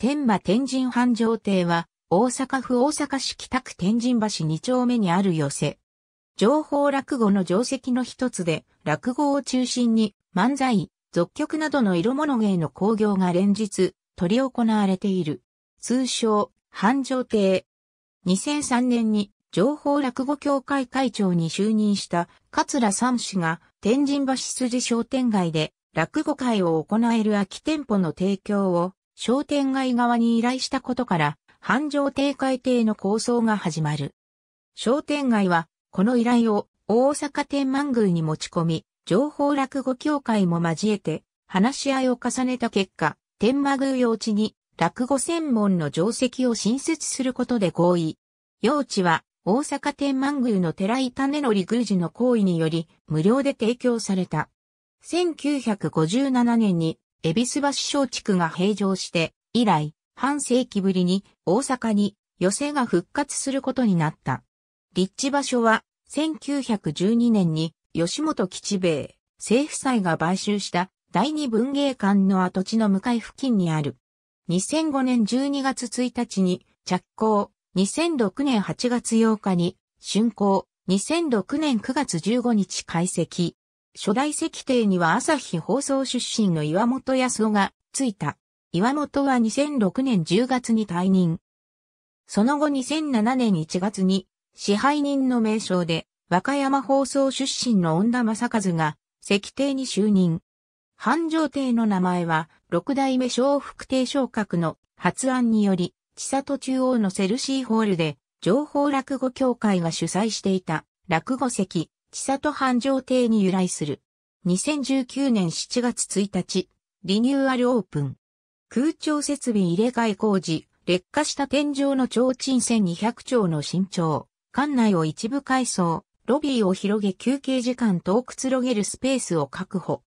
天馬天神繁盛亭は、大阪府大阪市北区天神橋2丁目にある寄せ。情報落語の定石の一つで、落語を中心に漫才、俗曲などの色物芸の興行が連日、取り行われている。通称、繁盛亭。2003年に情報落語協会会長に就任した桂三氏が天神橋筋商店街で落語会を行える空き店舗の提供を商店街側に依頼したことから、繁盛亭会定の構想が始まる。商店街は、この依頼を大阪天満宮に持ち込み、情報落語協会も交えて、話し合いを重ねた結果、天満宮用地に落語専門の定石を新設することで合意。用地は、大阪天満宮の寺井種則宮司の行為により、無料で提供された。1957年に恵比寿橋小地区が閉場して、以来、半世紀ぶりに大阪に寄席が復活することになった。立地場所は、1912年に吉本吉兵衛、政府債が買収した第二文芸館の跡地の向かい付近にある。2005年12月1日に着工、2006年8月8日に竣工、2006年9月15日解析、初代石帝には朝日放送出身の岩本康夫がついた。岩本は2006年10月に退任。その後2007年1月に支配人の名称で和歌山放送出身の恩田正和が石帝に就任。繁盛帝の名前は六代目小福帝昇格の発案により、千里中央のセルシーホールで情報落語協会が主催していた落語席千里繁盛亭に由来する。2019年7月1日、リニューアルオープン。空調設備入れ替え工事、劣化した天井の提灯1200丁の新調、館内を一部改装、ロビーを広げ休憩時間とくつろげるスペースを確保。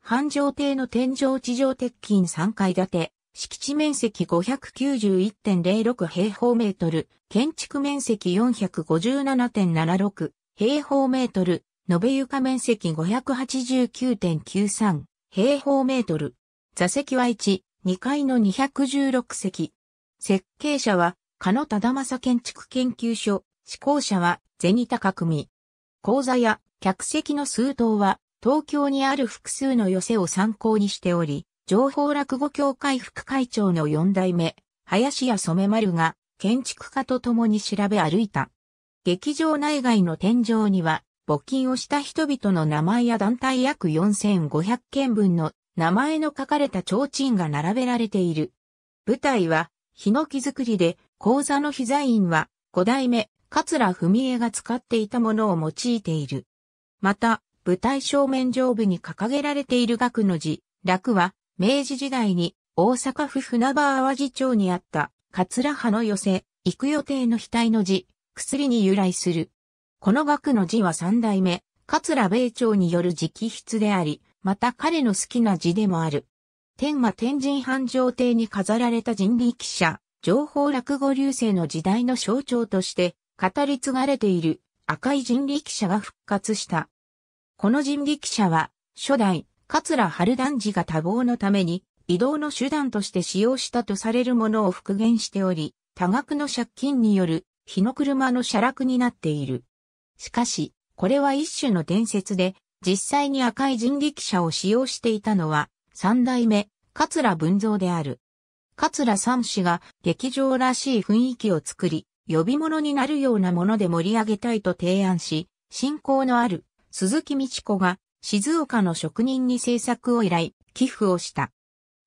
繁盛亭の天井地上鉄筋3階建て、敷地面積591.06平方メートル、建築面積457.76平方メートル、延べ床面積589.93平方メートル。座席は1、2階の216席。設計者は、加野忠正建築研究所、施工者は、銭高組。講座や客席の数等は、東京にある複数の寄せを参考にしており、情報落語協会副会長の4代目、林家染丸が、建築家と共に調べ歩いた。劇場内外の天井には、募金をした人々の名前や団体約4500件分の名前の書かれた提灯が並べられている。舞台は、ヒノキ作りで、講座の膝院は、五代目、桂文江が使っていたものを用いている。また、舞台正面上部に掲げられている額の字、楽は、明治時代に大阪府船場淡路町にあった、桂派の寄せ、行く予定の額の字、薬に由来する。この額の字は三代目、桂米朝による直筆であり、また彼の好きな字でもある。天馬天神繁盛亭に飾られた人力車、情報落語流星の時代の象徴として語り継がれている赤い人力車が復活した。この人力車は初代桂春団子が多忙のために移動の手段として使用したとされるものを復元しており、多額の借金による日の車の写楽になっている。しかし、これは一種の伝説で、実際に赤い人力車を使用していたのは、三代目、桂文蔵である。桂三氏が劇場らしい雰囲気を作り、呼び物になるようなもので盛り上げたいと提案し、信仰のある鈴木道子が静岡の職人に制作を依頼、寄付をした。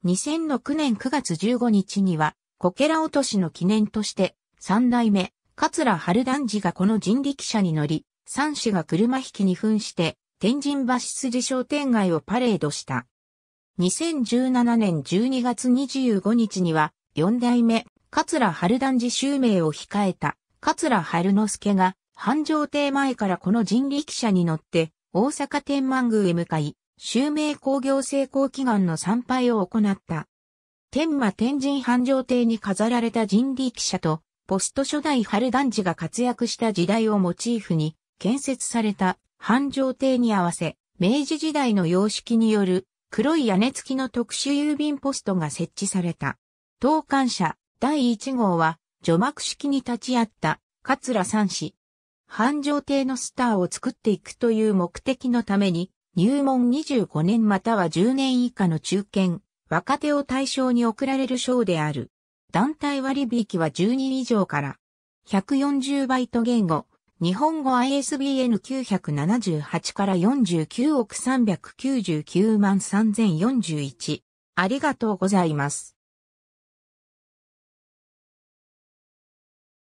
2006年9月15日には、こけら落としの記念として、三代目桂春団次がこの人力車に乗り、三氏が車引きに噴して、天神橋筋商店街をパレードした。2017年12月25日には、四代目、桂春団次襲名を控えた、桂春之助が、繁盛亭前からこの人力車に乗って、大阪天満宮へ向かい、襲名工業成功祈願の参拝を行った。天馬天神繁盛亭に飾られた人力車と、ポスト初代春団地が活躍した時代をモチーフに建設された繁盛亭に合わせ、明治時代の様式による黒い屋根付きの特殊郵便ポストが設置された。当館舎第1号は除幕式に立ち会った桂三氏。繁盛亭のスターを作っていくという目的のために入門25年または10年以下の中堅、若手を対象に贈られる賞である。団体割引は1人以上から、140バイト言語、日本語 ISBN978 から49億399万3041。ありがとうございます。